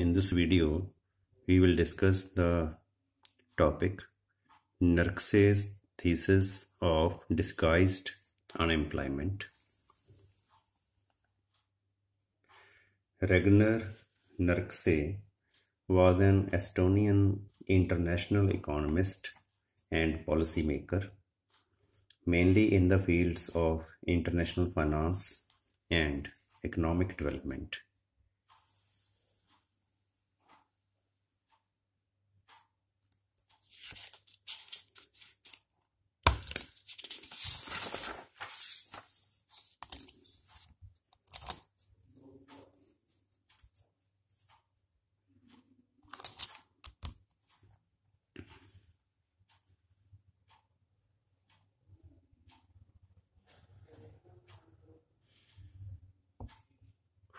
In this video, we will discuss the topic Nurkse's thesis of disguised unemployment. Ragnar Nurkse was an Estonian international economist and policymaker, mainly in the fields of international finance and economic development.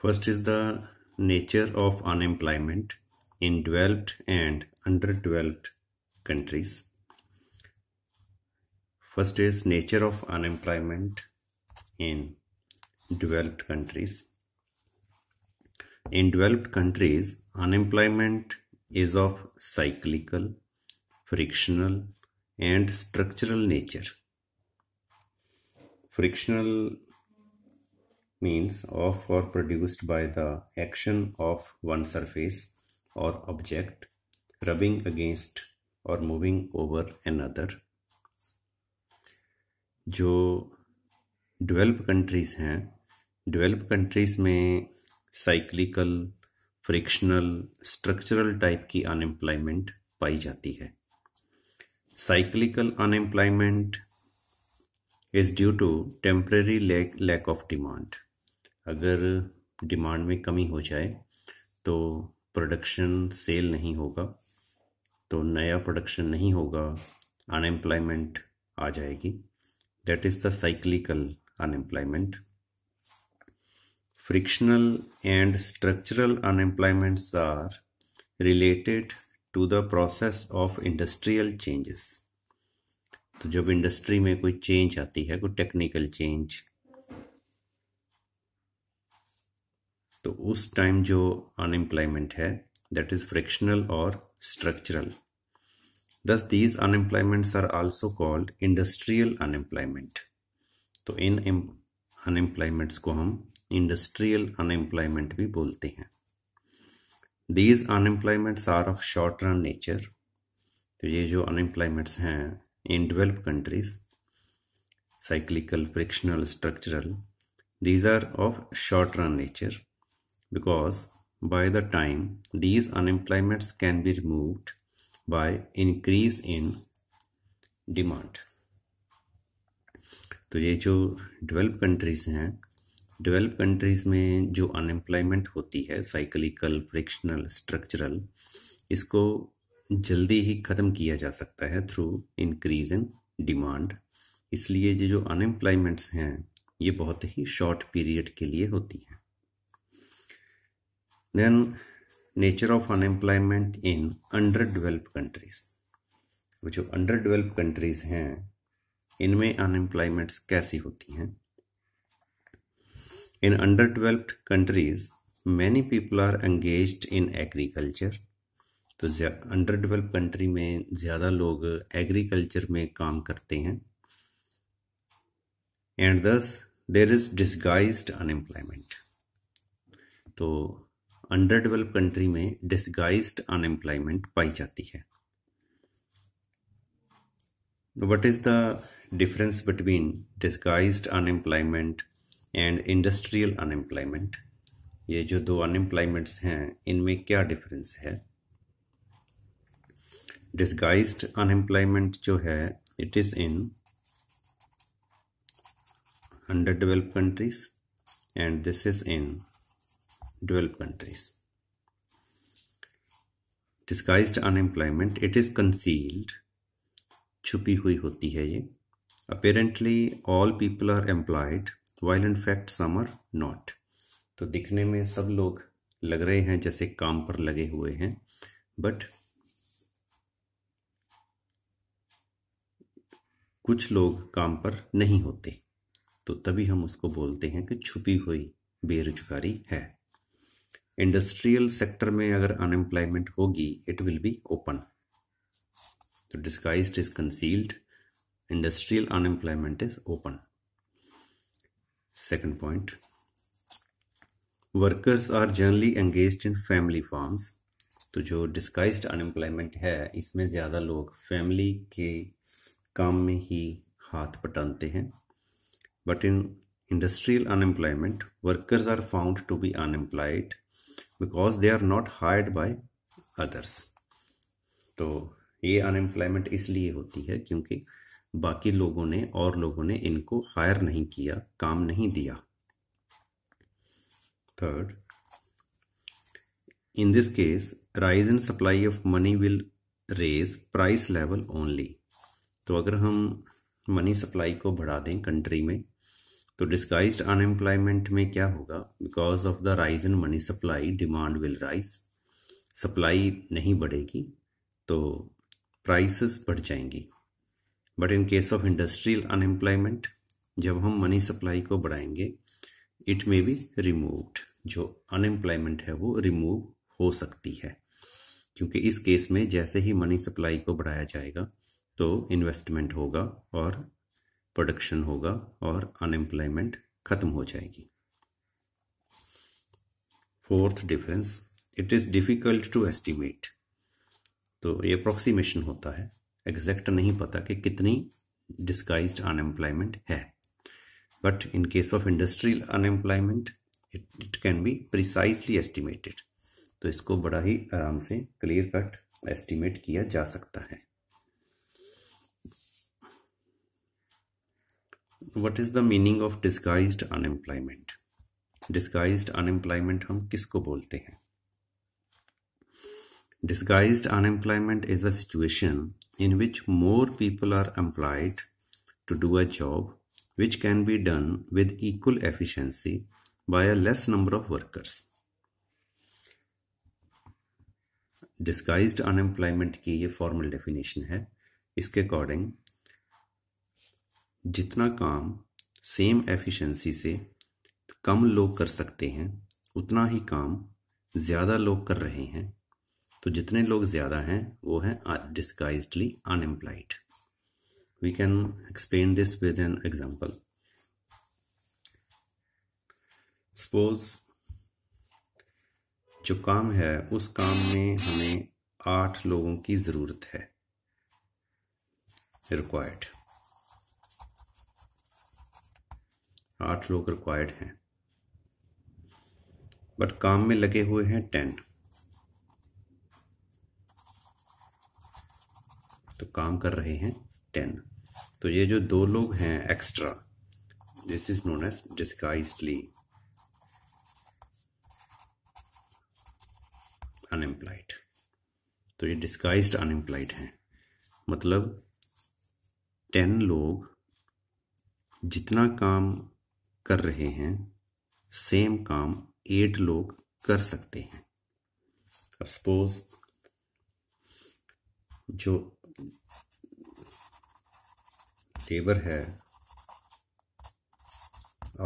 First is the nature of unemployment in developed and underdeveloped countries. First is nature of unemployment in developed countries. In developed countries, unemployment is of cyclical, frictional, and structural nature. Frictional means of or produced by the action of one surface or object rubbing against और moving over another जो develop countries हैं develop countries में cyclical frictional structural type की unemployment पाई जाती है cyclical unemployment is due to temporary lack of demand अगर demand में कमी हो जाए तो प्रोडक्शन सेल नहीं होगा तो नया प्रोडक्शन नहीं होगा अनएम्प्लॉयमेंट आ जाएगी that is the cyclical unemployment frictional and structural unemployments are related to the process of industrial changes तो जब इंडस्ट्री में कोई चेंज आती है कोई टेक्निकल चेंज तो उस टाइम जो अनएम्प्लॉयमेंट है दैट इज फ्रिक्शनल और structural thus these unemployments are also called industrial unemployment तो इन अनएम्प्लॉयमेंट्स को हम इंडस्ट्रियल अनएम्प्लॉयमेंट भी बोलते हैं these unemployments are of short run nature तो ये जो अनएम्प्लॉयमेंट्स हैं in develop countries cyclical frictional structural these are of short run nature because by the time these unemployments can be removed by increase in demand तो ये जो develop countries हैं develop countries में जो अनएम्प्लॉयमेंट होती है cyclical frictional structural इसको जल्दी ही ख़त्म किया जा सकता है थ्रू इंक्रीज इन डिमांड इसलिए ये जो अनएम्प्लॉयमेंट्स हैं ये बहुत ही शॉर्ट पीरियड के लिए होती हैं Then nature of unemployment in underdeveloped countries. वो जो अंडरडेवलप कंट्रीज हैं इनमें अनएम्प्लॉयमेंट्स कैसी होती हैं in under underdeveloped countries many people are engage in agriculture तो अंडर अंडरडेवलप कंट्री में ज़्यादा लोग एग्रीकल्चर में काम करते हैं and thus there is disguise unemployment तो डेवलप कंट्री में डिस्गाइज्ड अनएम्प्लॉयमेंट पाई जाती है what is the difference between disguise unemployment and industrial unemployment ये जो दो अनएम्प्लॉयमेंट्स हैं इनमें क्या डिफरेंस है डिस्गाइज्ड अनएम्प्लॉयमेंट जो है it is in under develop countries and this is in developed countries. Disguise unemployment it is concealed छुपी हुई होती है ये apparently all people are employed while in fact some are not तो दिखने में सब लोग लग रहे हैं जैसे काम पर लगे हुए हैं बट कुछ लोग काम पर नहीं होते तो तभी हम उसको बोलते हैं कि छुपी हुई बेरोजगारी है इंडस्ट्रियल सेक्टर में अगर अनएम्प्लॉयमेंट होगी इट विल बी ओपन तो disguise is concealed industrial unemployment is open second point workers are generally engage in family farms तो जो डिस्काइज अनएम्प्लॉयमेंट है इसमें ज़्यादा लोग फैमिली के काम में ही हाथ पटानते हैं but in industrial unemployment workers are found to be unemployed because they are not hired by others तो ये अनएम्प्लॉयमेंट इसलिए होती है क्योंकि बाकी लोगों ने और लोगों ने इनको हायर नहीं किया काम नहीं दिया third in this case rise in supply of money will raise price level only तो अगर हम मनी सप्लाई को बढ़ा दें कंट्री में तो डिस्काइज अनएम्प्लॉयमेंट में क्या होगा because of the rise in money supply demand will rise supply नहीं बढ़ेगी तो प्राइसेस बढ़ जाएंगी but in case of industrial unemployment जब हम मनी सप्लाई को बढ़ाएंगे इट मे बी रिमूव्ड जो अनएम्प्लॉयमेंट है वो रिमूव हो सकती है क्योंकि इस केस में जैसे ही मनी सप्लाई को बढ़ाया जाएगा तो इन्वेस्टमेंट होगा और प्रोडक्शन होगा और अनएम्प्लॉयमेंट खत्म हो जाएगी fourth difference it is difficult to estimate तो ये अप्रोक्सीमेशन होता है एग्जैक्ट नहीं पता कि कितनी डिस्काइज अनएम्प्लॉयमेंट है but in case of industrial unemployment it it can be precisely estimated तो इसको बड़ा ही आराम से क्लियर कट एस्टिमेट किया जा सकता है what is the meaning of disguised unemployment disguised unemployment हम किसको बोलते हैं disguised unemployment is a situation in which more people are employed to do a job which can be done with equal efficiency by a less number of workers disguised unemployment की ये formal definition है इसके according जितना काम same efficiency से कम लोग कर सकते हैं उतना ही काम ज़्यादा लोग कर रहे हैं तो जितने लोग ज़्यादा हैं वो हैं disguisedly unemployed we can explain this with an example suppose जो काम है उस काम में हमें आठ लोगों की ज़रूरत है रिक्वायर्ड आठ लोग रिक्वायर्ड हैं बट काम में लगे हुए हैं टेन तो काम कर रहे हैं टेन तो ये जो दो लोग हैं extra this is known as disguisedly unemployed तो ये डिस्काइज अनएम्प्लॉयड हैं मतलब टेन लोग जितना काम कर रहे हैं सेम काम एट लोग कर सकते हैं अब सपोज जो लेबर है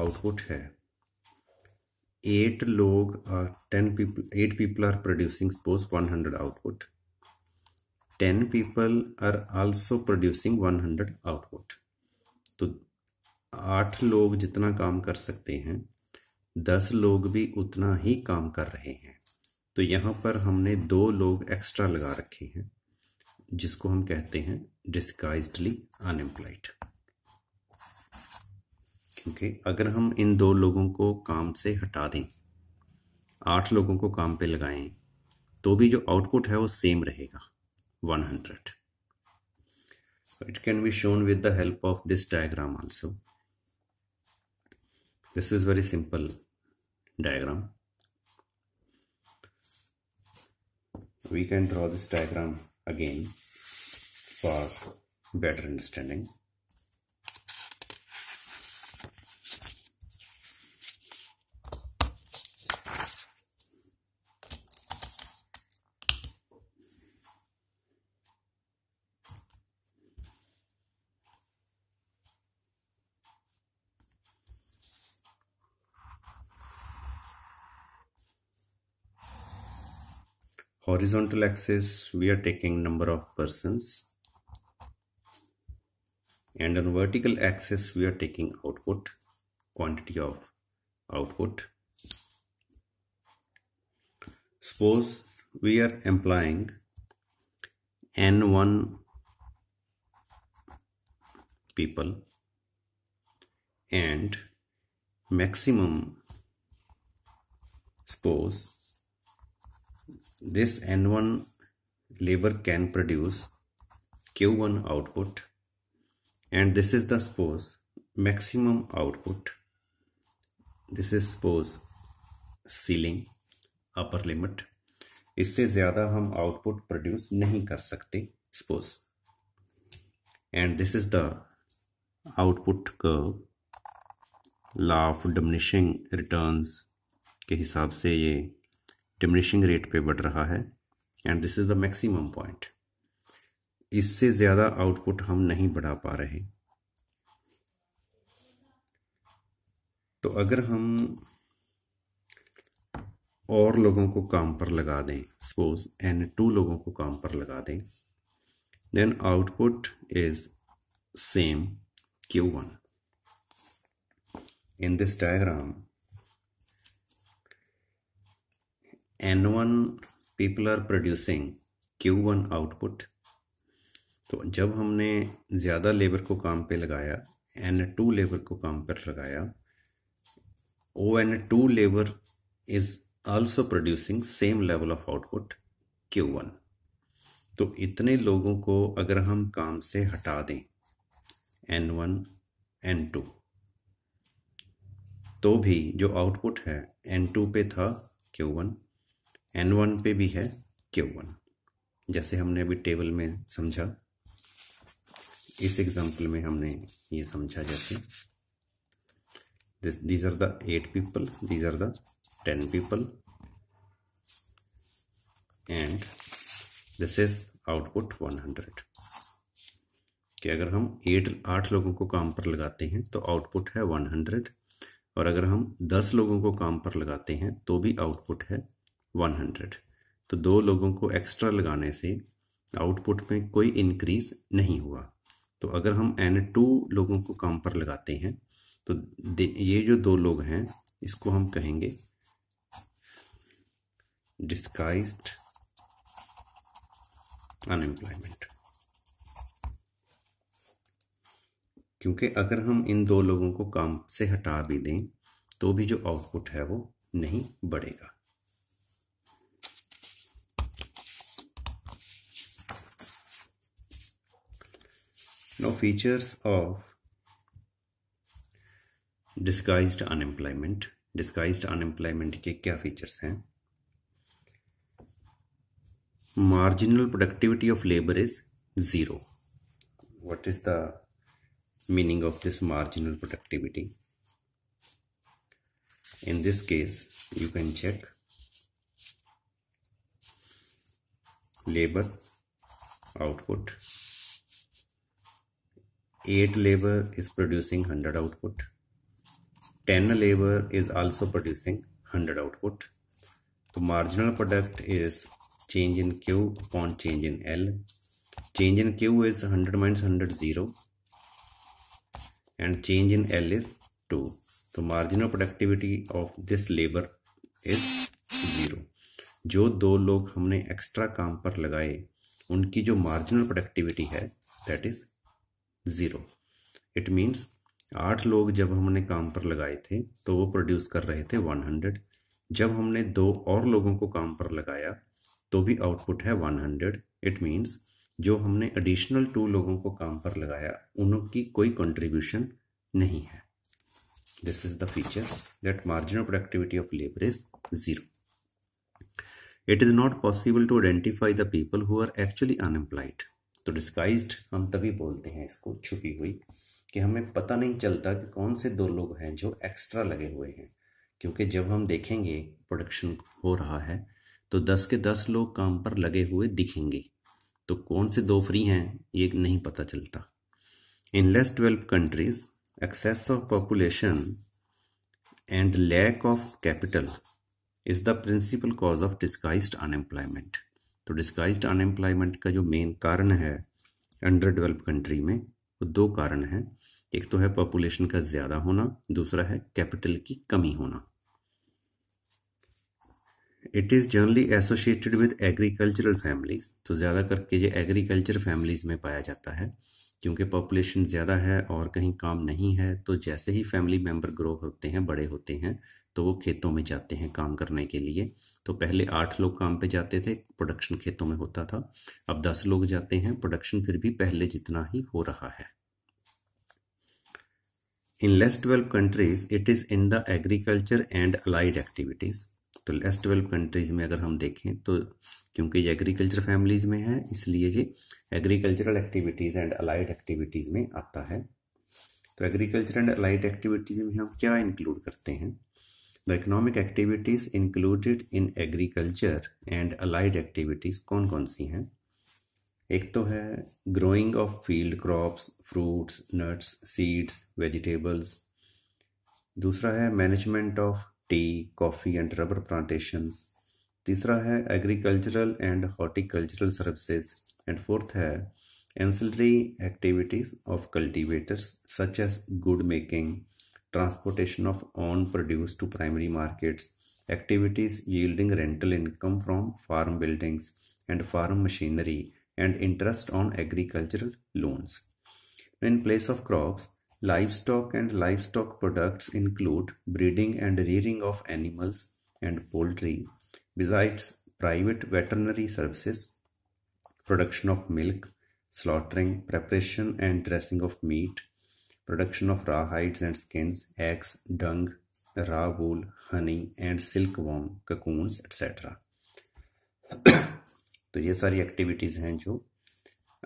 आउटपुट है एट लोग are ten people eight people are producing suppose one hundred output ten people are also producing one hundred output तो आठ लोग जितना काम कर सकते हैं दस लोग भी उतना ही काम कर रहे हैं तो यहाँ पर हमने दो लोग एक्स्ट्रा लगा रखे हैं जिसको हम कहते हैं डिस्काइजली अनएम्प्लॉयड क्योंकि अगर हम इन दो लोगों को काम से हटा दें आठ लोगों को काम पे लगाएं तो भी जो आउटपुट है वो सेम रहेगा 100 it can be shown with the help of this diagram also This is very simple diagram. We can draw this diagram again for better understanding. horizontal axis we are taking number of persons and on vertical axis we are taking output quantity of output suppose we are employing n1 people and maximum suppose this N1 labor can produce Q1 output and this is the suppose maximum output this is suppose ceiling upper limit इससे ज़्यादा हम output produce नहीं कर सकते suppose and this is the output curve of diminishing returns के हिसाब से ये डिमिनिशिंग रेट पे बढ़ रहा है and this is the maximum point इससे ज़्यादा आउटपुट हम नहीं बढ़ा पा रहे तो अगर हम और लोगों को काम पर लगा दें सपोज एन टू लोगों को काम पर लगा दें then output is same Q one in this diagram N one people are producing Q one output तो जब हमने ज़्यादा लेबर को काम पे लगाया एन टू लेबर को काम पर लगाया O N two labour is also producing same level of output Q one तो इतने लोगों को अगर हम काम से हटा दें एन वन एन टू तो भी जो आउटपुट है एन टू पे था क्यू वन एन वन पे भी है क्यू वन जैसे हमने अभी टेबल में समझा इस एग्जाम्पल में हमने ये समझा जैसे this are the eight people people are the ten people and this is output one hundred कि अगर हम एट आठ लोगों को काम पर लगाते हैं तो आउटपुट है वन हंड्रेड और अगर हम दस लोगों को काम पर लगाते हैं तो भी आउटपुट है वन हंड्रेड तो दो लोगों को एक्स्ट्रा लगाने से आउटपुट में कोई इंक्रीज नहीं हुआ तो अगर हम एन टू लोगों को काम पर लगाते हैं तो ये जो दो लोग हैं इसको हम कहेंगे डिस्काइज अनएम्प्लॉयमेंट क्योंकि अगर हम इन दो लोगों को काम से हटा भी दें तो भी जो आउटपुट है वो नहीं बढ़ेगा Now features of disguised unemployment. Disguised unemployment के क्या features Marginal productivity of labor is zero. What is the meaning of this marginal productivity? In this case, you can check labor output eight labor is producing 100 output. 10 labor is also producing 100 output. So marginal product is change in Q upon change in L. Change in Q is 100 minus 100 zero and change in L is 2. So marginal productivity of this labor is zero जो दो लोग हमने extra काम पर लगाए उनकी जो marginal productivity है that is zero it means आठ लोग जब हमने काम पर लगाए थे तो वो प्रोड्यूस कर रहे थे वन हंड्रेड जब हमने दो और लोगों को काम पर लगाया तो भी आउटपुट है वन हंड्रेड इट मीन्स जो हमने एडिशनल टू लोगों को काम पर लगाया उनकी कोई कंट्रीब्यूशन नहीं है this is the feature that margin of productivity of labour is zero it is not possible to identify the people who are actually unemployed तो डिस्गाइज्ड हम तभी बोलते हैं इसको छुपी हुई कि हमें पता नहीं चलता कि कौन से दो लोग हैं जो एक्स्ट्रा लगे हुए हैं क्योंकि जब हम देखेंगे प्रोडक्शन हो रहा है तो दस के दस लोग काम पर लगे हुए दिखेंगे तो कौन से दो फ्री हैं ये नहीं पता चलता in less twelve countries excess of population and lack of capital is the principal cause of disguise unemployment तो डिस्काइज अनएम्प्लॉयमेंट का जो मेन कारण है अंडर डेवलप कंट्री में वो दो कारण हैं एक तो है पॉपुलेशन का ज़्यादा होना दूसरा है कैपिटल की कमी होना it is generally associated with agricultural families तो ज़्यादा करके ये एग्रीकल्चर फैमिलीज़ में पाया जाता है क्योंकि पॉपुलेशन ज़्यादा है और कहीं काम नहीं है तो जैसे ही फैमिली मेंबर ग्रो होते हैं बड़े होते हैं तो वो खेतों में जाते हैं काम करने के लिए तो पहले आठ लोग काम पे जाते थे प्रोडक्शन खेतों में होता था अब दस लोग जाते हैं प्रोडक्शन फिर भी पहले जितना ही हो रहा है in less develop countries it is in the agriculture and allied activities तो लेस डेवलप कंट्रीज में अगर हम देखें तो क्योंकि ये एग्रीकल्चर फैमिलीज में है इसलिए ये agricultural activities and allied activities में आता है तो एग्रीकल्चर एंड अलाइड एक्टिविटीज में हम क्या इंक्लूड करते हैं The economic activities included in agriculture and allied activities कौन कौन सी हैं एक तो है growing of field crops, fruits, nuts, seeds, vegetables. दूसरा है management of tea, coffee and rubber plantations. तीसरा है agricultural and horticultural services. And fourth है ancillary activities of cultivators such as good making transportation of own produce to primary markets, activities yielding rental income from farm buildings and farm machinery, and interest on agricultural loans. In place of crops, livestock and livestock products include breeding and rearing of animals and poultry, besides private veterinary services, production of milk, slaughtering, preparation and dressing of meat, Production of raw hides and skins, eggs, dung, raw wool, honey and silkworm, cocoons, etc. तो ये सारी activities हैं जो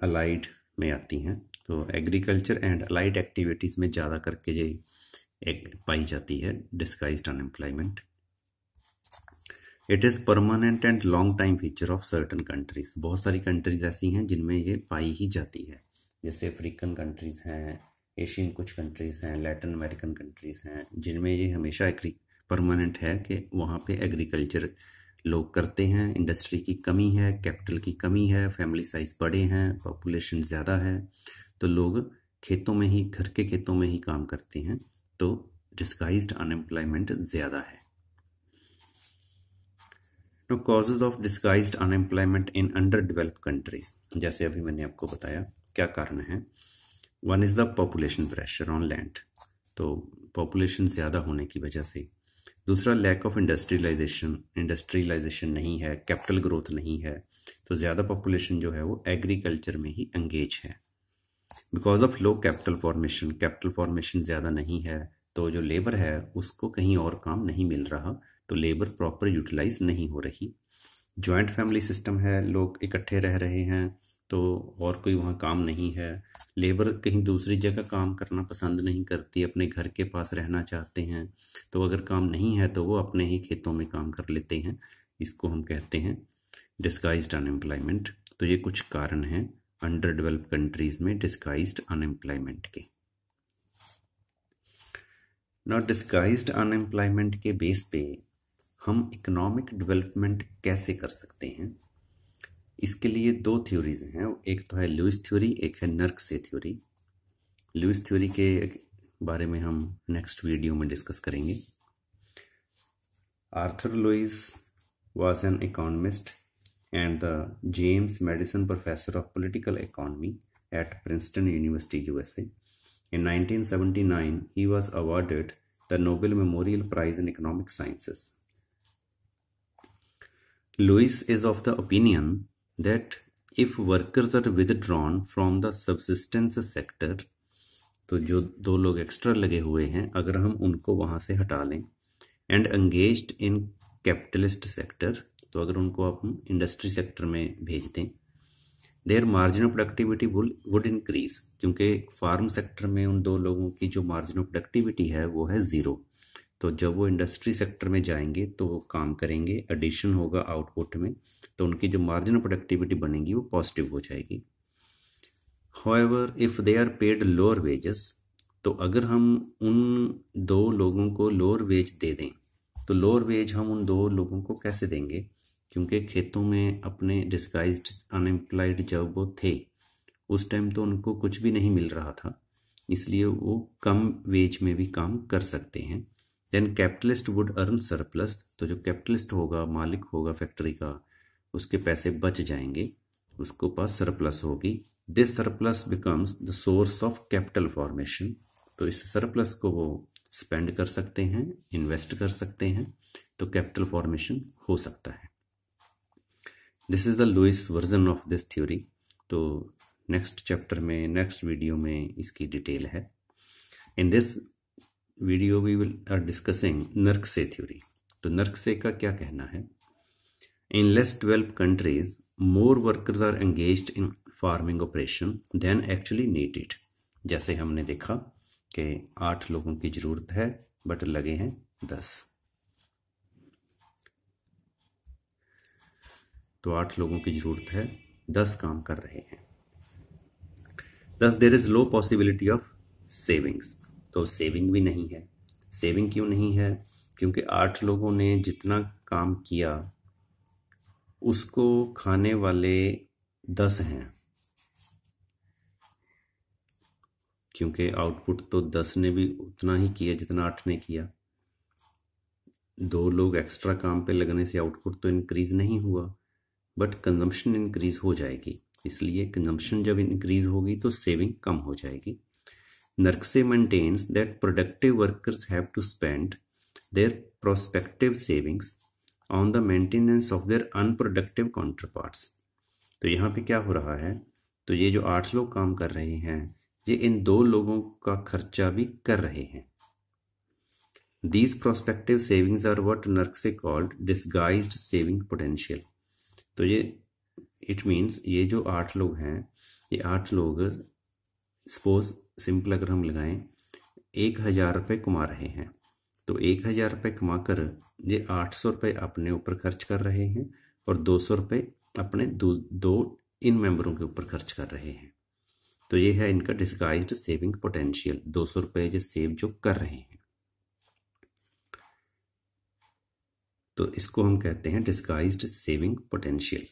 allied में आती हैं तो agriculture and allied activities में ज़्यादा करके ये एक पाई जाती है disguise unemployment it is permanent and long time feature of certain countries बहुत सारी कंट्रीज ऐसी हैं जिनमें ये पाई ही जाती है जैसे अफ्रीकन कंट्रीज हैं एशियन कुछ कंट्रीज़ हैं लैटिन अमेरिकन कंट्रीज़ हैं जिनमें ये हमेशा एग्री परमानेंट है कि वहाँ पे एग्रीकल्चर लोग करते हैं इंडस्ट्री की कमी है कैपिटल की कमी है फैमिली साइज बड़े हैं पॉपुलेशन ज़्यादा है तो लोग खेतों में ही घर के खेतों में ही काम करते हैं तो डिस्गाइज अनएम्प्लॉयमेंट ज़्यादा है no causes of disguise unemployment in under developed countries जैसे अभी मैंने आपको बताया क्या कारण है one is the population pressure on land तो पॉपुलेशन ज़्यादा होने की वजह से दूसरा लैक ऑफ इंडस्ट्रियलाइजेशन इंडस्ट्रियलाइजेशन नहीं है कैपिटल ग्रोथ नहीं है तो ज़्यादा पॉपुलेशन जो है वो एग्रीकल्चर में ही एंगेज है because of low capital formation capital formation ज़्यादा नहीं है तो जो लेबर है उसको कहीं और काम नहीं मिल रहा तो लेबर प्रॉपर यूटिलाइज नहीं हो रही जॉइंट फैमिली सिस्टम है लोग इकट्ठे रह रहे हैं तो और कोई वहाँ काम नहीं है लेबर कहीं दूसरी जगह काम करना पसंद नहीं करती अपने घर के पास रहना चाहते हैं तो अगर काम नहीं है तो वो अपने ही खेतों में काम कर लेते हैं इसको हम कहते हैं डिस्काइज अनएम्प्लॉयमेंट तो ये कुछ कारण हैं अंडर डेवलप कंट्रीज़ में डिस्काइज अनएम्प्लॉयमेंट के ना डिस्काइज अनएम्प्लॉयमेंट के बेस पे हम इकोनॉमिक डेवलपमेंट कैसे कर सकते हैं इसके लिए दो थ्योरीज हैं एक तो है लुइस थ्योरी एक है नर्क से थ्योरी लुइस थ्योरी के बारे में हम नेक्स्ट वीडियो में डिस्कस करेंगे Arthur Lewis was an economist and the James Madison professor of political economy at Princeton University USA in 1979 he was awarded the Nobel memorial prize in economic sciences Lewis is of the opinion that if workers are withdrawn from the subsistence sector तो जो दो लोग extra लगे हुए हैं अगर हम उनको वहाँ से हटा लें and engage in capitalist sector तो अगर उनको आप इंडस्ट्री सेक्टर में भेज दें their margin of productivity would increase क्योंकि फार्म सेक्टर में उन दो लोगों की जो मार्जिन ऑफ प्रोडक्टिविटी है वो है ज़ीरो तो जब वो इंडस्ट्री सेक्टर में जाएंगे तो काम करेंगे एडिशन होगा आउटपुट में तो उनकी जो मार्जिन प्रोडक्टिविटी बनेगी वो पॉजिटिव हो जाएगी however if they are paid lower wages तो अगर हम उन दो लोगों को लोअर वेज दे दें तो लोअर वेज हम उन दो लोगों को कैसे देंगे क्योंकि खेतों में अपने डिस्गाइज अनएम्प्लॉयड जब वो थे उस टाइम तो उनको कुछ भी नहीं मिल रहा था इसलिए वो कम वेज में भी काम कर सकते हैं then capitalist would earn surplus तो जो कैपिटलिस्ट होगा मालिक होगा फैक्ट्री का उसके पैसे बच जाएंगे उसको पास सरप्लस होगी this surplus becomes the source of capital formation तो इस सरप्लस को वो स्पेंड कर सकते हैं इन्वेस्ट कर सकते हैं तो कैपिटल फॉर्मेशन हो सकता है this is the Lewis version of this theory तो नेक्स्ट चैप्टर में नेक्स्ट वीडियो में इसकी डिटेल है in this video we will are discussing Nurkse theory तो नर्क से का क्या कहना है in less develop countries more workers are engage in farming operation than actually need it जैसे हमने देखा कि आठ लोगों की जरूरत है बट लगे हैं दस तो आठ लोगों की जरूरत है दस काम कर रहे हैं thus there is low possibility of savings तो सेविंग भी नहीं है सेविंग क्यों नहीं है क्योंकि आठ लोगों ने जितना काम किया उसको खाने वाले दस हैं क्योंकि आउटपुट तो दस ने भी उतना ही किया जितना आठ ने किया दो लोग एक्स्ट्रा काम पे लगने से आउटपुट तो इंक्रीज नहीं हुआ बट कंजम्पशन इंक्रीज हो जाएगी इसलिए कंजम्पशन जब इंक्रीज होगी तो सेविंग कम हो जाएगी Narkse maintains that productive workers have to spend their prospective savings on the maintenance of their unproductive counter parts तो यहाँ पे क्या हो रहा है तो ये जो आठ लोग काम कर रहे हैं ये इन दो लोगों का खर्चा भी कर रहे हैं these prospective savings are what Nurkse called disguise saving potential तो ये इट मीन्स ये जो आठ लोग हैं ये आठ लोग सपोज सिंपल अगर हम लगाएं एक हज़ार रुपये कमा रहे हैं तो एक हज़ार रुपये कमा कर ये आठ सौ रुपये अपने ऊपर खर्च कर रहे हैं और दो सौ रुपये अपने दो दो इन मेंबरों के ऊपर खर्च कर रहे हैं तो ये है इनका डिस्गाइज सेविंग पोटेंशियल दो सौ रुपये जो सेव जो कर रहे हैं तो इसको हम कहते हैं डिस्गाइज सेविंग पोटेंशियल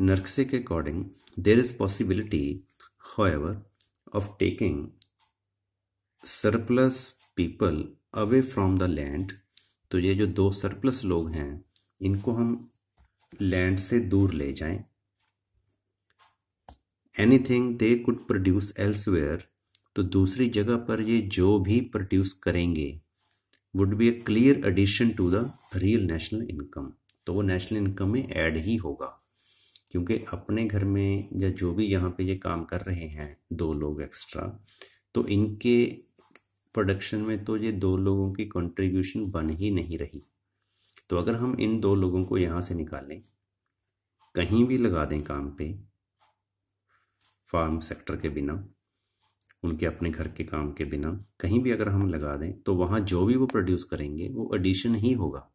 नर्कसे के according there is possibility however, of taking surplus people away from the land तो ये जो दो सरप्लस लोग हैं इनको हम लैंड से दूर ले जाएं anything they could produce elsewhere तो दूसरी जगह पर ये जो भी प्रोड्यूस करेंगे would be a clear addition to the real national income तो वो नेशनल इनकम में ऐड ही होगा क्योंकि अपने घर में या जो भी यहाँ पे ये काम कर रहे हैं दो लोग एक्स्ट्रा तो इनके प्रोडक्शन में तो ये दो लोगों की कंट्रीब्यूशन बन ही नहीं रही तो अगर हम इन दो लोगों को यहाँ से निकालें कहीं भी लगा दें काम पे फार्म सेक्टर के बिना उनके अपने घर के काम के बिना कहीं भी अगर हम लगा दें तो वहाँ जो भी वो प्रोड्यूस करेंगे वो एडिशन ही होगा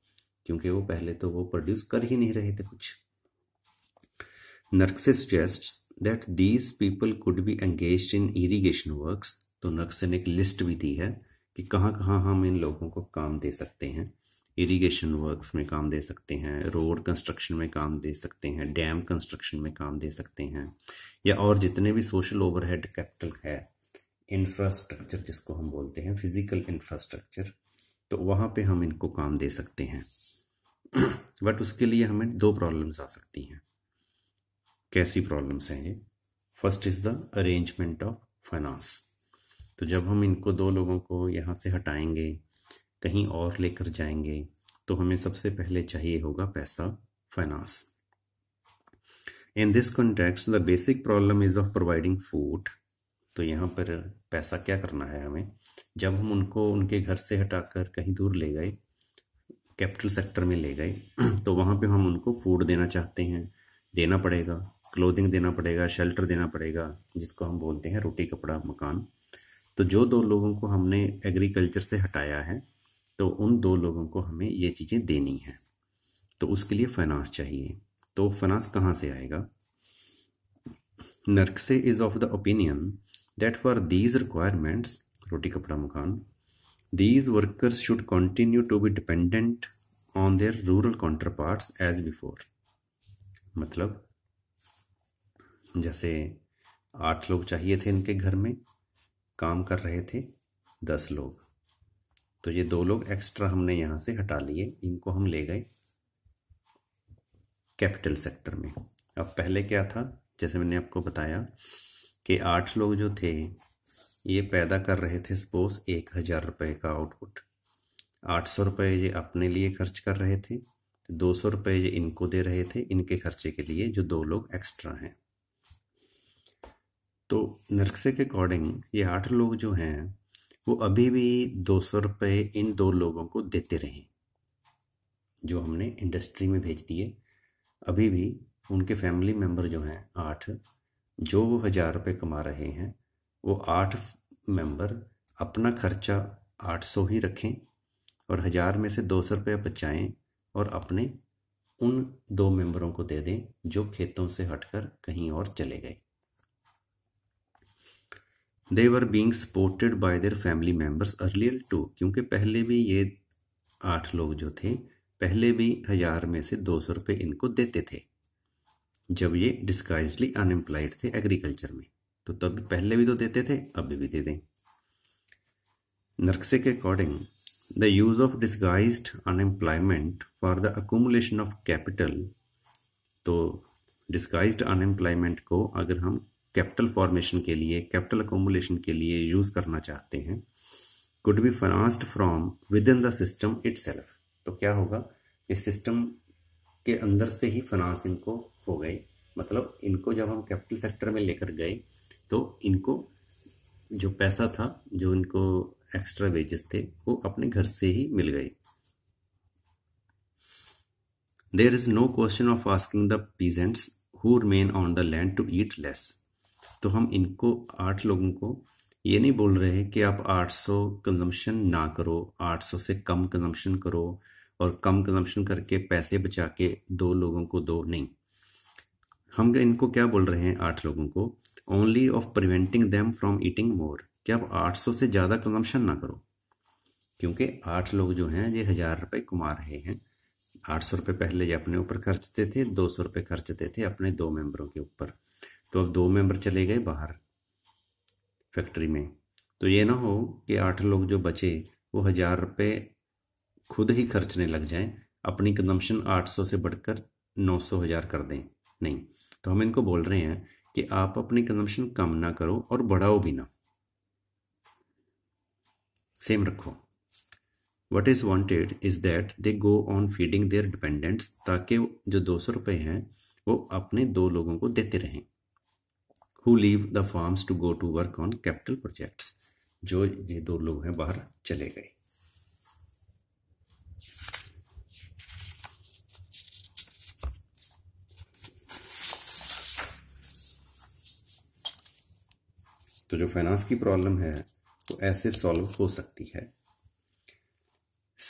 क्योंकि वो पहले तो वो प्रोड्यूस कर ही नहीं रहे थे कुछ Narxis suggests that these people could be engage in irrigation works. तो नक्स ने एक लिस्ट भी दी है कि कहाँ कहाँ हम इन लोगों को काम दे सकते हैं इरीगेशन वर्क्स में काम दे सकते हैं रोड कंस्ट्रक्शन में काम दे सकते हैं डैम कंस्ट्रक्शन में काम दे सकते हैं या और जितने भी सोशल ओवरहेड कैपिटल है इंफ्रास्ट्रक्चर जिसको हम बोलते हैं फिजिकल इंफ्रास्ट्रक्चर तो वहाँ पे हम इनको काम दे सकते हैं बट उसके लिए हमें दो प्रॉब्लम्स आ सकती हैं कैसी प्रॉब्लम्स हैं ये first is the arrangement of finance तो जब हम इनको दो लोगों को यहाँ से हटाएंगे कहीं और लेकर जाएंगे तो हमें सबसे पहले चाहिए होगा पैसा finance in this context the basic problem is of providing food तो यहाँ पर पैसा क्या करना है हमें जब हम उनको उनके घर से हटाकर कहीं दूर ले गए कैपिटल सेक्टर में ले गए तो वहाँ पे हम उनको फूड देना चाहते हैं देना पड़ेगा क्लोथिंग देना पड़ेगा शेल्टर देना पड़ेगा जिसको हम बोलते हैं रोटी कपड़ा मकान तो जो दो लोगों को हमने एग्रीकल्चर से हटाया है तो उन दो लोगों को हमें ये चीज़ें देनी है तो उसके लिए फाइनेंस चाहिए तो फाइनेंस कहाँ से आएगा से is of the opinion that for these requirements रोटी कपड़ा मकान these workers should continue to be dependent on their rural counter part as before मतलब जैसे आठ लोग चाहिए थे इनके घर में काम कर रहे थे दस लोग तो ये दो लोग एक्स्ट्रा हमने यहाँ से हटा लिए इनको हम ले गए कैपिटल सेक्टर में अब पहले क्या था जैसे मैंने आपको बताया कि आठ लोग जो थे ये पैदा कर रहे थे सपोज एक हज़ार रुपये का आउटपुट आठ सौ रुपये ये अपने लिए खर्च कर रहे थे दो सौ रुपये ये इनको दे रहे थे इनके खर्चे के लिए जो दो लोग एक्स्ट्रा हैं तो नरक्से के अकॉर्डिंग ये आठ लोग जो हैं वो अभी भी दो सौ रुपये इन दो लोगों को देते रहे जो हमने इंडस्ट्री में भेज दिए अभी भी उनके फैमिली मेम्बर जो हैं आठ जो वो हज़ार रुपये कमा रहे हैं वो आठ मेंबर अपना खर्चा आठ सौ ही रखें और हज़ार में से दो सौ रुपये बचाएँ और अपने उन दो मेंबरों को दे दें जो खेतों से हटकर कहीं और चले गए they were being supported by their family members earlier too क्योंकि पहले भी ये आठ लोग जो थे पहले भी हजार में से दो सौ रुपये इनको देते थे जब ये डिस्काइजली अनएम्प्लॉयड थे एग्रीकल्चर में तो तब पहले भी तो देते थे अभी भी दे दें नर्कसे के according the use of disguise unemployment for the accumulation of capital तो डिस्गाइज अनएम्प्लॉयमेंट को अगर हम कैपिटल फॉर्मेशन के लिए कैपिटल अकोमोलेशन के लिए यूज करना चाहते हैं could be financed from within the system it तो क्या होगा कि सिस्टम के अंदर से ही फाइनास इनको हो गए मतलब इनको जब हम कैपिटल सेक्टर में लेकर गए तो इनको जो पैसा था जो इनको एक्स्ट्रा वेजेस थे वो अपने घर से ही मिल गए there is no question of asking the peasants who remain on the land to eat less तो हम इनको आठ लोगों को ये नहीं बोल रहे हैं कि आप 800 कंजम्पशन ना करो 800 से कम कंजम्पशन करो और कम कंजम्पशन करके पैसे बचा के दो लोगों को दो नहीं हम इनको क्या बोल रहे हैं आठ लोगों को only of preventing them from eating more कि आप 800 से ज़्यादा कंजम्पशन ना करो क्योंकि आठ लोग जो हैं ये हज़ार रुपये कमा रहे हैं आठ सौ रुपये पहले ये अपने ऊपर खर्चते थे दो सौ रुपये खर्चते थे अपने दो मेंबरों के ऊपर तो अब दो मेंबर चले गए बाहर फैक्ट्री में तो ये ना हो कि आठ लोग जो बचे वो हज़ार रुपये खुद ही खर्चने लग जाएं अपनी कंजम्पशन 800 से बढ़कर 900 हज़ार कर दें नहीं तो हम इनको बोल रहे हैं कि आप अपनी कंजम्पशन कम ना करो और बढ़ाओ भी ना सेम रखो what is wanted is that they go on feeding their dependents ताकि जो दो सौ रुपये हैं वो अपने दो लोगों को देते रहें who leave the farms to go to work on capital projects जो ये दो लोग हैं बाहर चले गए तो जो फाइनेंस की प्रॉब्लम है वो तो ऐसे सॉल्व हो सकती है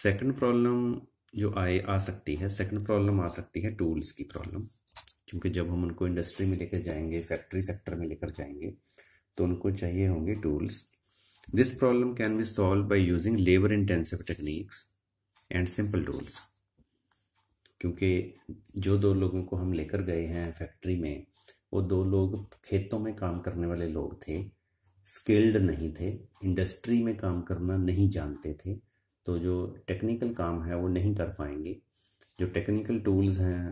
सेकंड प्रॉब्लम जो आए आ सकती है सेकंड प्रॉब्लम आ सकती है टूल्स की प्रॉब्लम क्योंकि जब हम उनको इंडस्ट्री में लेकर जाएंगे फैक्ट्री सेक्टर में लेकर जाएंगे तो उनको चाहिए होंगे tools this problem can be solve by using labour intensive techniques and simple tools क्योंकि जो दो लोगों को हम लेकर गए हैं फैक्ट्री में वो दो लोग खेतों में काम करने वाले लोग थे स्किल्ड नहीं थे इंडस्ट्री में काम करना नहीं जानते थे तो जो टेक्निकल काम है वो नहीं कर पाएंगे जो टेक्निकल टूल्स हैं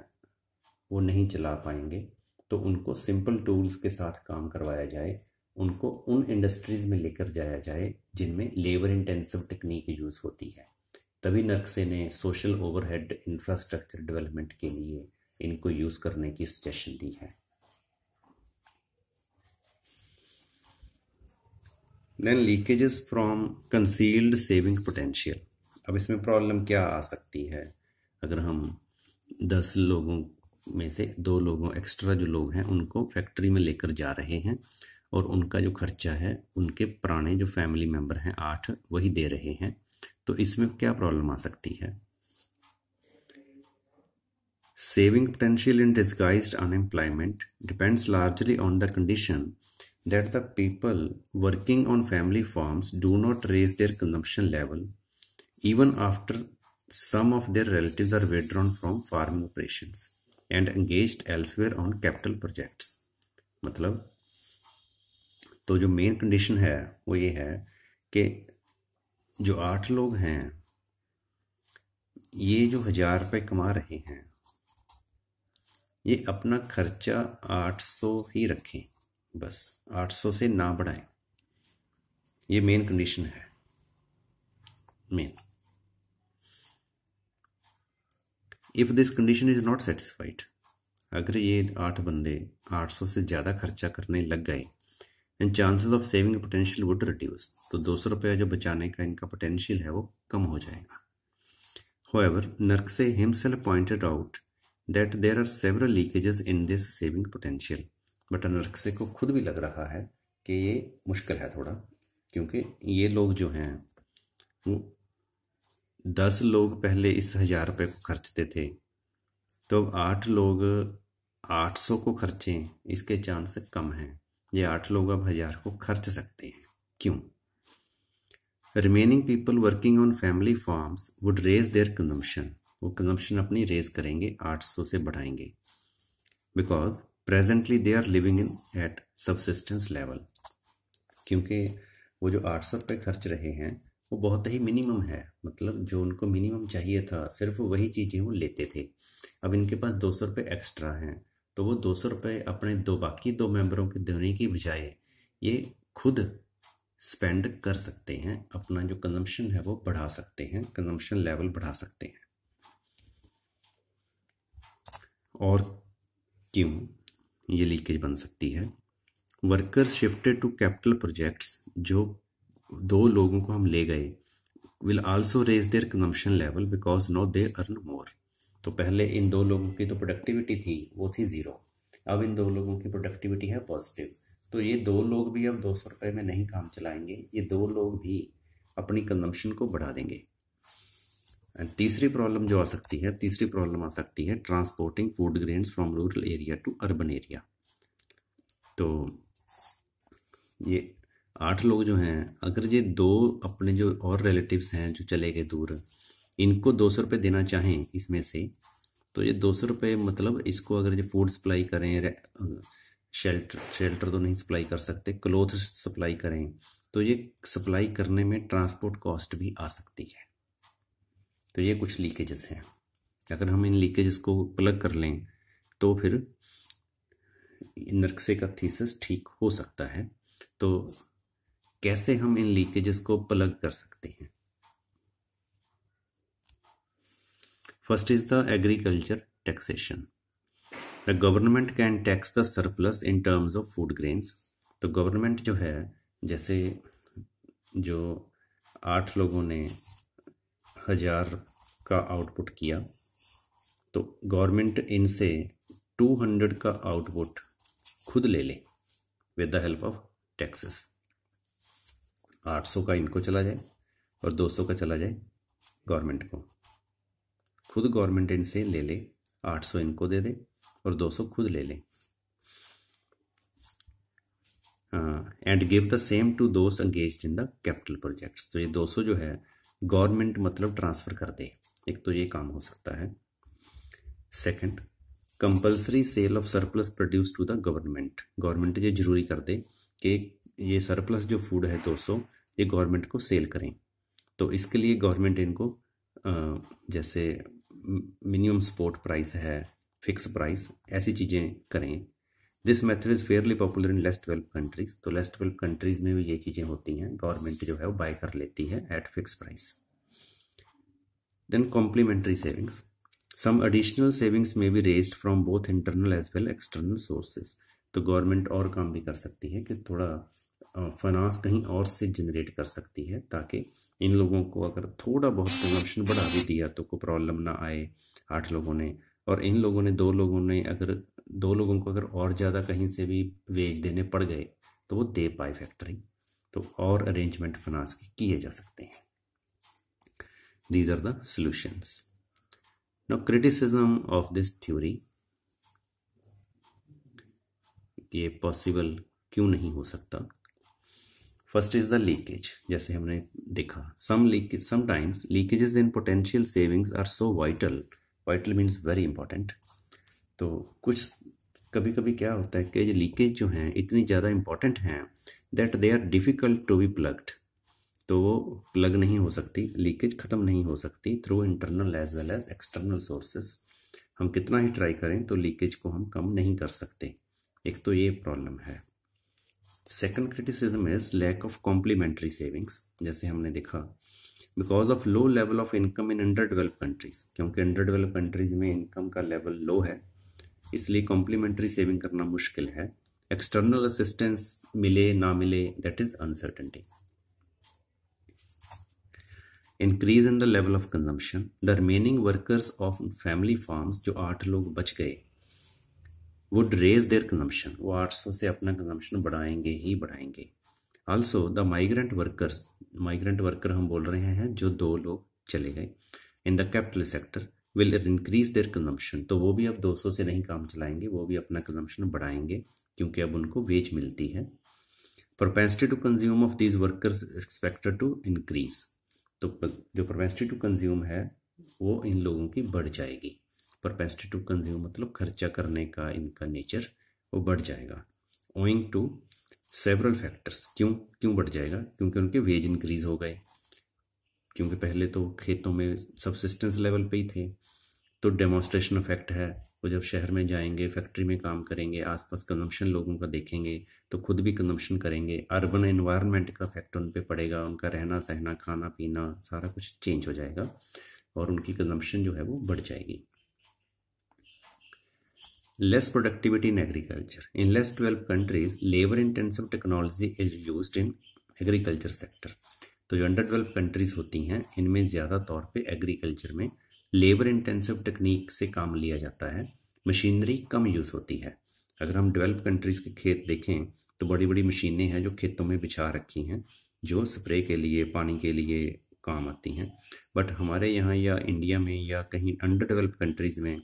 वो नहीं चला पाएंगे तो उनको सिंपल टूल्स के साथ काम करवाया जाए उनको उन इंडस्ट्रीज में लेकर जाया जाए जिनमें लेबर इंटेंसिव टेक्निक यूज़ होती है तभी नक्से ने सोशल ओवरहेड इंफ्रास्ट्रक्चर डेवलपमेंट के लिए इनको यूज़ करने की सजेशन दी है then leakages from concealed saving potential अब इसमें प्रॉब्लम क्या आ सकती है अगर हम दस लोगों में से दो लोगों एक्स्ट्रा जो लोग हैं उनको फैक्ट्री में लेकर जा रहे हैं और उनका जो खर्चा है उनके पुराने जो फैमिली मेम्बर हैं आठ वही दे रहे हैं तो इसमें क्या प्रॉब्लम आ सकती है saving potential in disguise unemployment depends largely on the condition that the people working on family forms do not raise their consumption level even after some of their relative are withdrawn from farming operations and engage elsewhere on capital projects मतलब तो जो main condition है वो ये है कि जो आठ लोग हैं ये जो हजार रुपए कमा रहे हैं ये अपना खर्चा आठ सौ ही रखें बस आठ सौ से ना बढ़ाएं ये मेन कंडीशन है main if this condition is not satisfied अगर ये आठ बंदे 800 से ज़्यादा खर्चा करने लग गए and chances of saving potential would reduce तो दो सौ रुपया जो बचाने का इनका पोटेंशियल है वो कम हो जाएगा however Nurkse himself pointed out that there are several leakages in this saving potential but Nurkse को खुद भी लग रहा है कि ये मुश्किल है थोड़ा क्योंकि ये लोग जो हैं वो दस लोग पहले इस हजार रुपये को खर्चते थे तो अब आठ लोग आठ सौ को खर्चें इसके चांस कम हैं ये आठ लोग अब हजार को खर्च सकते हैं क्यों remaining people working on family farms would raise their consumption वो कंजम्पशन अपनी रेज करेंगे आठ सौ से बढ़ाएंगे because presently they are living in at subsistence level क्योंकि वो जो आठ सौ रुपये खर्च रहे हैं वो बहुत ही मिनिमम है मतलब जो उनको मिनिमम चाहिए था सिर्फ वही चीज़ें वो लेते थे अब इनके पास दो सौ रुपये एक्स्ट्रा हैं तो वो दो सौ रुपये अपने दो बाकी दो मेंबरों के देने की बजाय ये खुद स्पेंड कर सकते हैं अपना जो कंजम्पशन है वो बढ़ा सकते हैं कंजम्पशन लेवल बढ़ा सकते हैं और क्यों ये लीकेज बन सकती है workers shifted to capital projects जो दो लोगों को हम ले गए will also raise their consumption level because no they earn more तो पहले इन दो लोगों की तो प्रोडक्टिविटी थी वो थी ज़ीरो अब इन दो लोगों की प्रोडक्टिविटी है पॉजिटिव तो ये दो लोग भी अब दो सौ रुपये में नहीं काम चलाएंगे ये दो लोग भी अपनी कंजम्पशन को बढ़ा देंगे एंड तीसरी प्रॉब्लम जो आ सकती है तीसरी प्रॉब्लम आ सकती है transporting food grains from rural area to urban area तो ये आठ लोग जो हैं अगर ये दो अपने जो और रिलेटिव्स हैं जो चले गए दूर इनको दो सौ रुपये देना चाहें इसमें से तो ये दो सौ रुपये मतलब इसको अगर ये फूड सप्लाई करें शेल्टर शेल्टर तो नहीं सप्लाई कर सकते क्लोथ सप्लाई करें तो ये सप्लाई करने में ट्रांसपोर्ट कॉस्ट भी आ सकती है तो ये कुछ लीकेजेस हैं अगर हम इन लीकेजेस को प्लग कर लें तो फिर नरक्से का थीसिस ठीक हो सकता है तो कैसे हम इन लीकेजेस को प्लग कर सकते हैं first is the agriculture taxation the government can tax the surplus in terms of food grains तो गवर्नमेंट जो है जैसे जो आठ लोगों ने हजार का आउटपुट किया तो गवर्नमेंट इनसे टू हंड्रेड का आउटपुट खुद ले ले with the help of taxes आठ सौ का इनको चला जाए और दो सौ का चला जाए गवर्नमेंट को खुद गवर्नमेंट इनसे ले ले आठ सौ इनको दे दे और दो सौ खुद ले ले and give the same to those engaged in the capital projects तो ये 200 जो है गवर्नमेंट मतलब ट्रांसफ़र कर दे एक तो ये काम हो सकता है second compulsory sale of surplus produce to the government government ये जरूरी कर दे कि ये सरप्लस जो फूड है 200 ये गवर्नमेंट को सेल करें तो इसके लिए गवर्नमेंट इनको जैसे मिनिमम सपोर्ट प्राइस है फिक्स प्राइस ऐसी चीज़ें करें this method is fairly popular in less develop countries तो लेस डेवलप कंट्रीज़ में भी ये चीज़ें होती हैं गवर्नमेंट जो है वो बाय कर लेती है at fix price then complementary savings some additional savings may be raised from both internal as well external sources तो गवर्नमेंट और काम भी कर सकती है कि थोड़ा फनास कहीं और से जनरेट कर सकती है ताकि इन लोगों को अगर थोड़ा बहुत कंजम्पशन बढ़ा भी दिया तो कोई प्रॉब्लम ना आए आठ लोगों ने और इन लोगों ने दो लोगों ने अगर दो लोगों को अगर और ज़्यादा कहीं से भी वेज देने पड़ गए तो वो दे पाए फैक्ट्री तो और अरेंजमेंट फनास के किए जा सकते हैं these are the no criticism criticism of this theory ये पॉसिबल क्यों नहीं हो सकता फर्स्ट इज द लीकेज जैसे हमने देखा some leakage sometimes leakages in potential savings are so vital vital means very important तो कुछ कभी कभी क्या होता है कि ये लीकेज जो हैं इतनी ज़्यादा इंपॉर्टेंट हैं that they are difficult to be plugged तो वो प्लग नहीं हो सकती लीकेज ख़त्म नहीं हो सकती through internal as well as external sources हम कितना ही ट्राई करें तो लीकेज को हम कम नहीं कर सकते एक तो ये प्रॉब्लम है second criticism is lack of complementary savings जैसे हमने देखा because of low level of income in under develop countries क्योंकि अंडर डेवलप कंट्रीज में इनकम का लेवल लो है इसलिए कॉम्प्लीमेंट्री सेविंग करना मुश्किल है एक्सटर्नल असिस्टेंस मिले ना मिले that is uncertainty increase in the level of consumption the remaining workers of family farms जो आठ लोग बच गए वुड रेज देयर कंजम्पशन वो आठ सौ से अपना कंजम्पशन बढ़ाएंगे ही बढ़ाएंगे also the migrant workers migrant worker हम बोल रहे हैं जो दो लोग चले गए in the capital sector will increase their consumption तो वो भी अब 200 से नहीं काम चलाएंगे वो भी अपना कंजम्पशन बढ़ाएंगे क्योंकि अब उनको वेज मिलती है propensity to consume of these workers expected to increase तो जो प्रोपेंसिटी टू कंज्यूम है वो इन लोगों की बढ़ जाएगी प्रपेसिटी टू कंज्यूम मतलब खर्चा करने का इनका नेचर वो बढ़ जाएगा ओइंग टू सेवरल फैक्टर्स क्यों क्यों बढ़ जाएगा क्योंकि उनके वेज इंक्रीज हो गए क्योंकि पहले तो खेतों में सबसिस्टेंस लेवल पे ही थे तो डेमोस्ट्रेशन इफेक्ट है वो जब शहर में जाएंगे फैक्ट्री में काम करेंगे आसपास कंजम्पशन लोगों का देखेंगे तो खुद भी कंजम्पशन करेंगे अर्बन इन्वायरमेंट का इफेक्ट उन पर पड़ेगा उनका रहना सहना खाना पीना सारा कुछ चेंज हो जाएगा और उनकी कंजम्पशन जो है वो बढ़ जाएगी Less productivity in agriculture. In less developed countries, labor-intensive technology is used in agriculture sector तो जो अंडर ट्वेल्व कंट्रीज होती हैं इनमें ज़्यादा तौर पे एग्रीकल्चर में लेबर इंटेंसिव टेक्निक से काम लिया जाता है मशीनरी कम यूज़ होती है अगर हम डेवलप कंट्रीज़ के खेत देखें तो बड़ी बड़ी मशीनें हैं जो खेतों में बिछा रखी हैं जो स्प्रे के लिए पानी के लिए काम आती हैं बट हमारे यहाँ या इंडिया में या कहीं अंडर डेवलप कंट्रीज़ में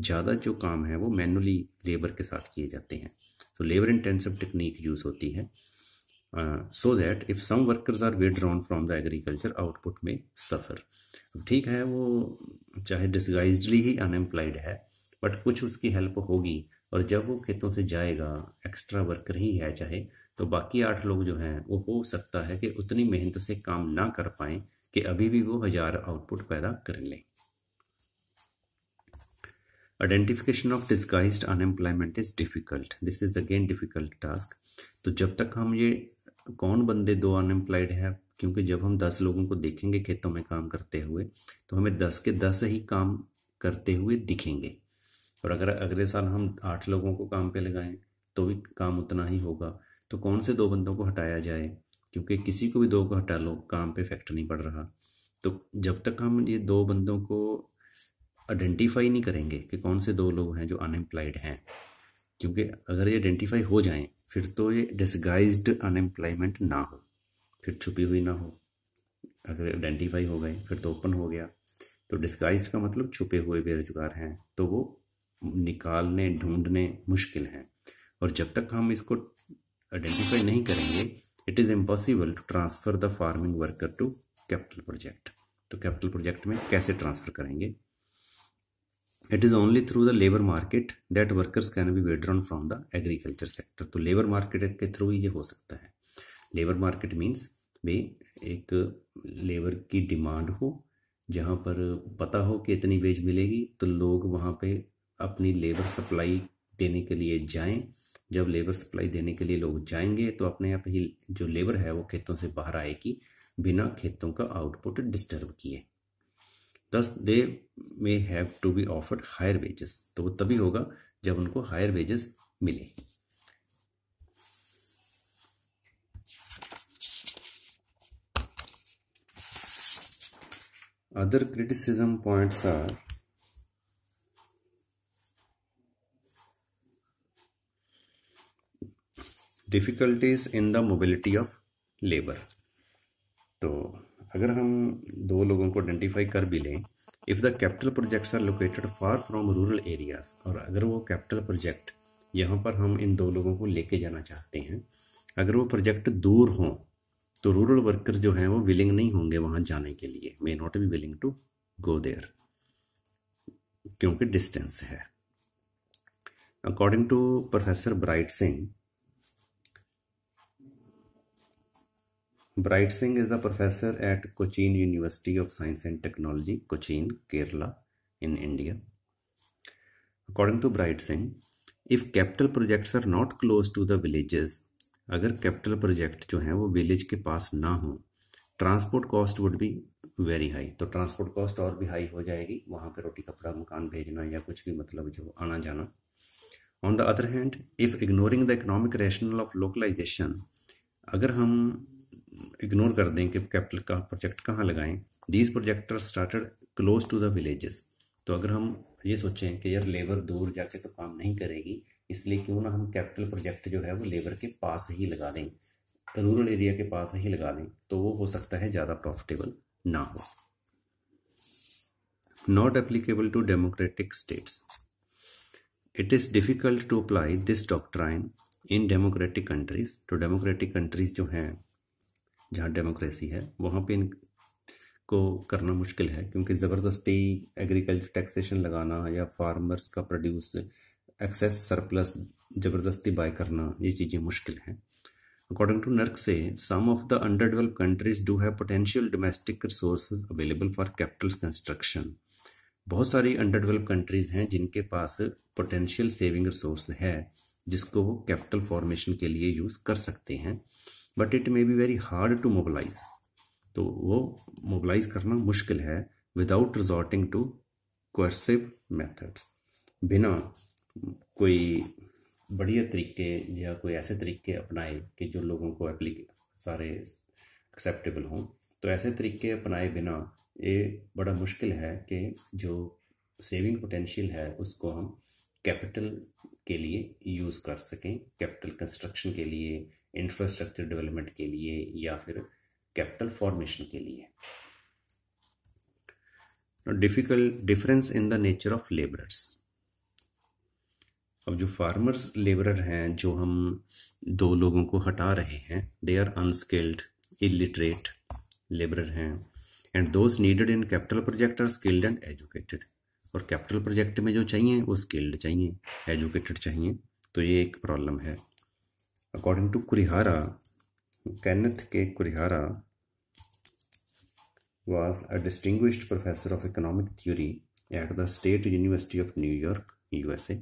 ज़्यादा जो काम है वो मैनुअली लेबर के साथ किए जाते हैं तो लेबर इंटेंसिव टेक्निक यूज़ होती है so that if some workers are drawn from the agriculture output में सफ़र ठीक है वो चाहे डिसगाइजली ही अनएम्प्लॉयड है बट कुछ उसकी हेल्प होगी और जब वो खेतों से जाएगा एक्स्ट्रा वर्कर ही है चाहे तो बाकी आठ लोग जो हैं वो हो सकता है कि उतनी मेहनत से काम ना कर पाएँ कि अभी भी वो हजार आउटपुट पैदा कर लें identification of disguise unemployment is difficult this is again difficult task तो जब तक हम ये कौन बंदे दो अनएम्प्लॉयड है क्योंकि जब हम दस लोगों को देखेंगे खेतों में काम करते हुए तो हमें दस के दस ही काम करते हुए दिखेंगे और अगर अगले साल हम आठ लोगों को काम पे लगाएं तो भी काम उतना ही होगा तो कौन से दो बंदों को हटाया जाए क्योंकि किसी को भी दो को हटा लो काम पे इफेक्ट नहीं पड़ रहा तो जब तक हम ये दो बंदों को आइडेंटिफाई नहीं करेंगे कि कौन से दो लोग हैं जो अनएम्प्लॉयड हैं क्योंकि अगर ये आइडेंटिफाई हो जाएं फिर तो ये डिसगाइज अनएम्प्लॉयमेंट ना हो फिर छुपी हुई ना हो अगर आइडेंटिफाई हो गए फिर तो ओपन हो गया तो डिस्गाइज का मतलब छुपे हुए बेरोजगार हैं तो वो निकालने ढूंढने मुश्किल हैं और जब तक हम इसको आइडेंटिफाई नहीं करेंगे it is impossible to transfer the farming worker to capital project तो कैपिटल प्रोजेक्ट में कैसे ट्रांसफ़र करेंगे it is only through the labour market that workers can be withdrawn from the agriculture sector तो labour market के through ही ये हो सकता है लेबर मार्केट मीन्स भाई एक लेबर की डिमांड हो जहाँ पर पता हो कि इतनी वेज मिलेगी तो लोग वहाँ पे अपनी लेबर सप्लाई देने के लिए जाएं जब लेबर सप्लाई देने के लिए लोग जाएंगे तो अपने आप ही जो लेबर है वो खेतों से बाहर आएगी बिना खेतों का आउटपुट डिस्टर्ब किए thus they may have to be offered higher wages तो वो तभी होगा जब उनको हायर वेजेस मिले other criticism points are difficulties in the mobility of labour तो अगर हम दो लोगों को आइडेंटिफाई कर भी लें if the capital projects are located far from rural areas और अगर वो कैपिटल प्रोजेक्ट यहाँ पर हम इन दो लोगों को लेके जाना चाहते हैं अगर वो प्रोजेक्ट दूर हों तो रूरल वर्कर्स जो हैं वो विलिंग नहीं होंगे वहाँ जाने के लिए may not be willing to go there क्योंकि डिस्टेंस है according to professor Bright Singh Bright Singh is a professor at Cochin university of science and technology Cochin Kerala in India according to Bright Singh if capital projects are not close to the villages अगर capital project जो हैं वो village के पास ना हो transport cost would be very high तो transport cost और भी हाई हो जाएगी वहाँ पर रोटी कपड़ा मकान भेजना या कुछ भी मतलब जो आना जाना on the other hand if ignoring the economic rational of localization अगर हम इग्नोर कर दें कि कैपिटल का प्रोजेक्ट कहाँ लगाएं these project are started close to the villages तो अगर हम ये सोचें कि यार लेबर दूर जाके तो काम नहीं करेगी इसलिए क्यों ना हम कैपिटल प्रोजेक्ट जो है वो लेबर के पास ही लगा दें रूरल एरिया के पास ही लगा दें तो वो हो सकता है ज़्यादा प्रॉफिटेबल ना हो not applicable to democratic states it is difficult to apply this doctrine in democratic countries तो डेमोक्रेटिक कंट्रीज जो हैं जहाँ डेमोक्रेसी है वहाँ पे इनको करना मुश्किल है क्योंकि ज़बरदस्ती एग्रीकल्चर टैक्सेशन लगाना या फार्मर्स का प्रोड्यूस एक्सेस सरप्लस ज़बरदस्ती बाय करना ये चीज़ें मुश्किल हैं according to Nurkse some of the under develop countries do have potential domestic resource available for capital construction बहुत सारी अंडर डेवलप कंट्रीज हैं जिनके पास पोटेंशियल सेविंग रिसोर्स है जिसको वो कैपिटल फॉर्मेशन के लिए यूज़ कर सकते हैं but it may be very hard to mobilise तो वो मोबलाइज करना मुश्किल है without resorting to coercive methods बिना कोई बढ़िया तरीके या कोई ऐसे तरीके अपनाए कि जो लोगों को एप्लीके सारे एक्सेप्टेबल हों तो ऐसे तरीके अपनाए बिना ये बड़ा मुश्किल है कि जो सेविंग पोटेंशियल है उसको हम कैपिटल के लिए यूज़ कर सकें कैपिटल कंस्ट्रक्शन के लिए इंफ्रास्ट्रक्चर डेवलपमेंट के लिए या फिर कैपिटल फॉर्मेशन के लिए difficult difference in the nature of labourers अब जो फार्मर्स लेबरर हैं जो हम दो लोगों को हटा रहे हैं they are unskilled illiterate labourer हैं and those needed in capital project are skilled and educated और कैपिटल प्रोजेक्ट में जो चाहिए वो स्किल्ड चाहिए एजुकेटेड चाहिए तो ये एक प्रॉब्लम है अकॉर्डिंग टू कुरिहारा कैनथ के कुरिहारा was a distinct professor of economic theory at the state university of New York U S A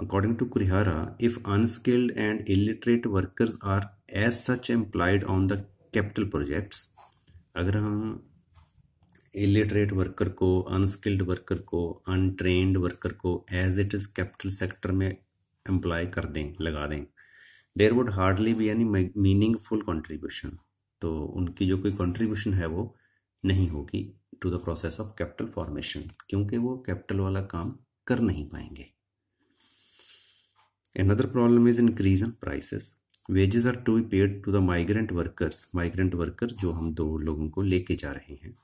according to कुरिहारा if unskilled and illiterate workers are as such employed on the capital projects अगर हम illiterate worker को unskilled worker को untrained worker को as it is capital sector में employ कर दें लगा दें there would hardly be any meaningful contribution तो उनकी जो कोई कॉन्ट्रीब्यूशन है वो नहीं होगी to the process of capital formation क्योंकि वो कैपिटल वाला काम कर नहीं पाएंगे another problem is increase in prices wages are to be paid to the migrant workers migrant worker जो हम दो लोगों को लेके जा रहे हैं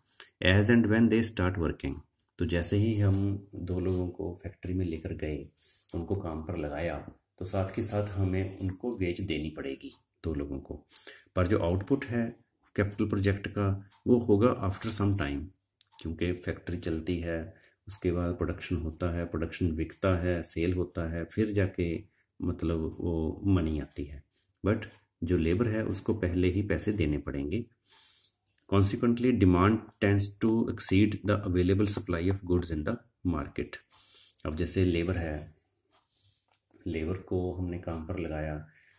as and when they start working तो जैसे ही हम दो लोगों को फैक्ट्री में लेकर गए उनको काम पर लगाया तो साथ के साथ हमें उनको वेज देनी पड़ेगी दो लोगों को पर जो आउटपुट है कैपिटल प्रोजेक्ट का वो होगा आफ्टर सम टाइम क्योंकि फैक्ट्री चलती है उसके बाद प्रोडक्शन होता है प्रोडक्शन बिकता है सेल होता है फिर जाके मतलब वो मनी आती है बट जो लेबर है उसको पहले ही पैसे देने पड़ेंगे consequently demand tends to exceed the available supply of goods in the market अब जैसे लेबर है लेबर को हमने काम पर लगाया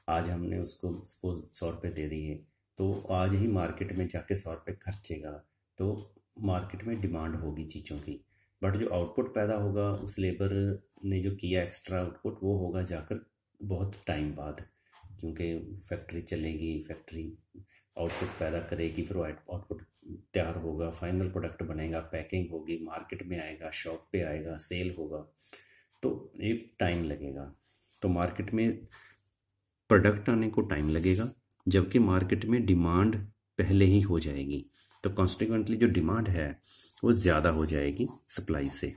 आज हमने उसको उसको सौ रुपये दे दिए तो आज ही मार्केट में जाके सौ रुपये खर्चेगा तो मार्केट में डिमांड होगी चीज़ों की बट जो आउटपुट पैदा होगा उस लेबर ने जो किया एक्स्ट्रा आउटपुट वो होगा जाकर बहुत टाइम बाद क्योंकि फैक्ट्री चलेगी फैक्ट्री आउटपुट पैदा करेगी फिर आउटपुट तैयार होगा फाइनल प्रोडक्ट बनेगा पैकिंग होगी मार्केट में आएगा शॉप पे आएगा सेल होगा तो एक टाइम लगेगा तो मार्केट में प्रोडक्ट आने को टाइम लगेगा जबकि मार्केट में डिमांड पहले ही हो जाएगी तो कॉन्स्टिक्वेंटली जो डिमांड है वो ज़्यादा हो जाएगी सप्लाई से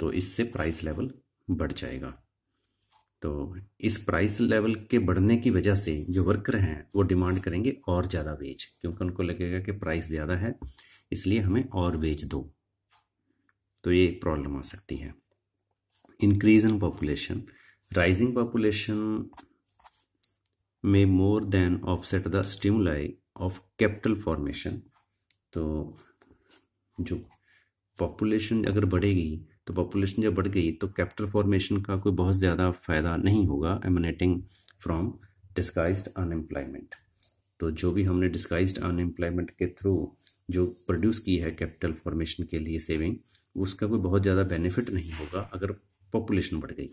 तो इससे प्राइस लेवल बढ़ जाएगा तो इस प्राइस लेवल के बढ़ने की वजह से जो वर्कर हैं वो डिमांड करेंगे और ज़्यादा वेज क्योंकि उनको लगेगा कि प्राइस ज़्यादा है इसलिए हमें और वेज दो तो ये प्रॉब्लम आ सकती है increase in population Rising population may more than offset the stimuli of capital formation. तो जो पॉपुलेशन अगर बढ़ेगी तो पॉपुलेशन जब बढ़ गई तो कैपिटल फॉर्मेशन का कोई बहुत ज़्यादा फ़ायदा नहीं होगा एमिनेटिंग फ्रॉम डिस्काइज अनएम्प्लॉयमेंट तो जो भी हमने डिस्गाइज अनएम्प्लॉयमेंट के थ्रू जो प्रोड्यूस की है कैपिटल फॉर्मेशन के लिए सेविंग उसका कोई बहुत ज़्यादा बेनिफिट नहीं होगा अगर पॉपुलेशन बढ़ गई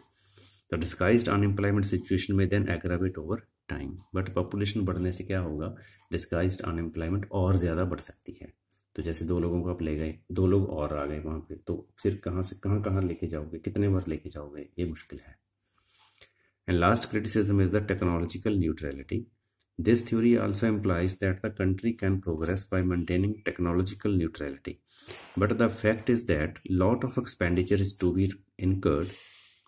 द डिस्काइज अनएम्प्लॉयमेंट सिचुएशन में then aggravate over time but population बढ़ने से क्या होगा डिस्काइज अनएम्प्लॉयमेंट और ज़्यादा बढ़ सकती है तो जैसे दो लोगों को आप ले गए दो लोग और आ गए वहाँ पे तो फिर कहाँ से कहाँ कहाँ लेके जाओगे कितने बार लेके जाओगे ये मुश्किल है and last criticism is the technological neutrality this theory also implies that the country can progress by maintaining technological neutrality. But the fact is that lot of expenditure is to be incurred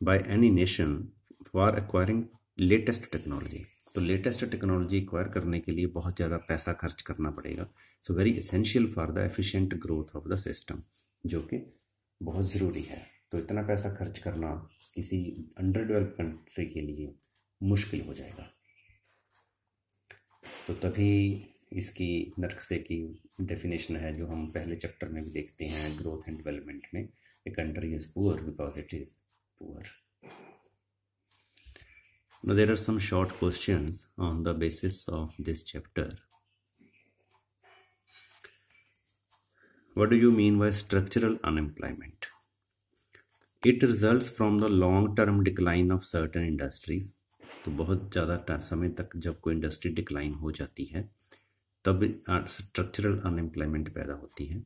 by any nation for acquiring latest technology तो latest technology acquire करने के लिए बहुत ज़्यादा पैसा खर्च करना पड़ेगा so very essential for the efficient growth of the system जो कि बहुत ज़रूरी है तो इतना पैसा खर्च करना किसी अंडर डेवलप कंट्री के लिए मुश्किल हो जाएगा तो तभी इसकी नक्शे की डेफिनेशन है जो हम पहले चैप्टर में भी देखते हैं ग्रोथ एंड डेवलपमेंट में a country is poor because it is poor. Now there are some short questions on the basis of this chapter. What do you mean by structural unemployment? It results from the long term decline of certain industries. तो बहुत ज़्यादा समय तक जब कोई industry decline हो जाती है तब स्ट्रक्चरल अनएम्प्लॉयमेंट पैदा होती है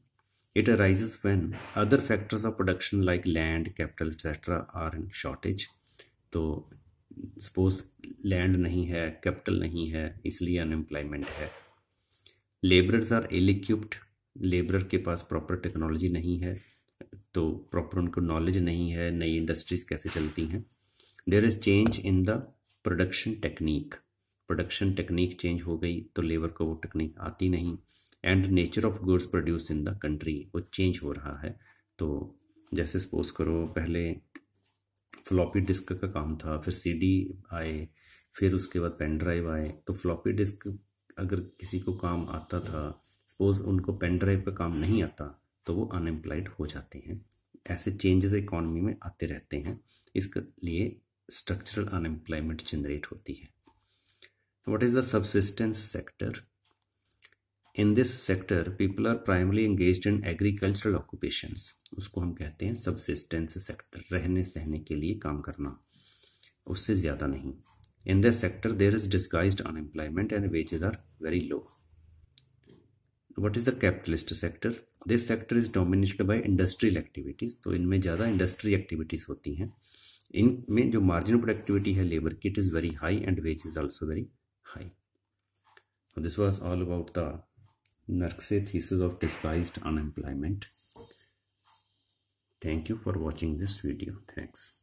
it arise when other factors of production like land, capital, etc. are in shortage. तो सपोज लैंड नहीं है कैपिटल नहीं है इसलिए अनएम्प्लॉयमेंट है labourers are ill equipped labourer के पास प्रॉपर टेक्नोलॉजी नहीं है तो प्रॉपर उनको नॉलेज नहीं है नई इंडस्ट्रीज कैसे चलती हैं there is change in the production technique production technique change हो गई तो लेबर को वो टेक्निक आती नहीं and nature of goods produce in the country वो चेंज हो रहा है तो जैसे सपोज करो पहले फ्लॉपी डिस्क का काम था फिर सी आए फिर उसके बाद पेन ड्राइव आए तो फ्लॉपी डिस्क अगर किसी को काम आता था सपोज उनको पेन ड्राइव का काम नहीं आता तो वो अनएम्प्लॉयड हो जाते हैं ऐसे चेंजेस इकॉनमी में आते रहते हैं इसके लिए स्ट्रक्चरल अनएम्प्लॉयमेंट जनरेट होती है what is the subsistence sector in this sector people are primarily engage in agricultural occupation उसको हम कहते हैं सबसिस्टेंस सेक्टर रहने सहने के लिए काम करना उससे ज़्यादा नहीं in this sector there is disguise unemployment and wages are very low what is the capitalist sector this sector is dominated by industrial activities तो इनमें ज़्यादा इंडस्ट्री एक्टिविटीज़ होती हैं इनमें जो मार्जिन प्रोडक्टिविटी है लेबर की it is very high and wage is also very high this was all about the Narkse Thesis of Disguised Unemployment. Thank you for watching this video. Thanks.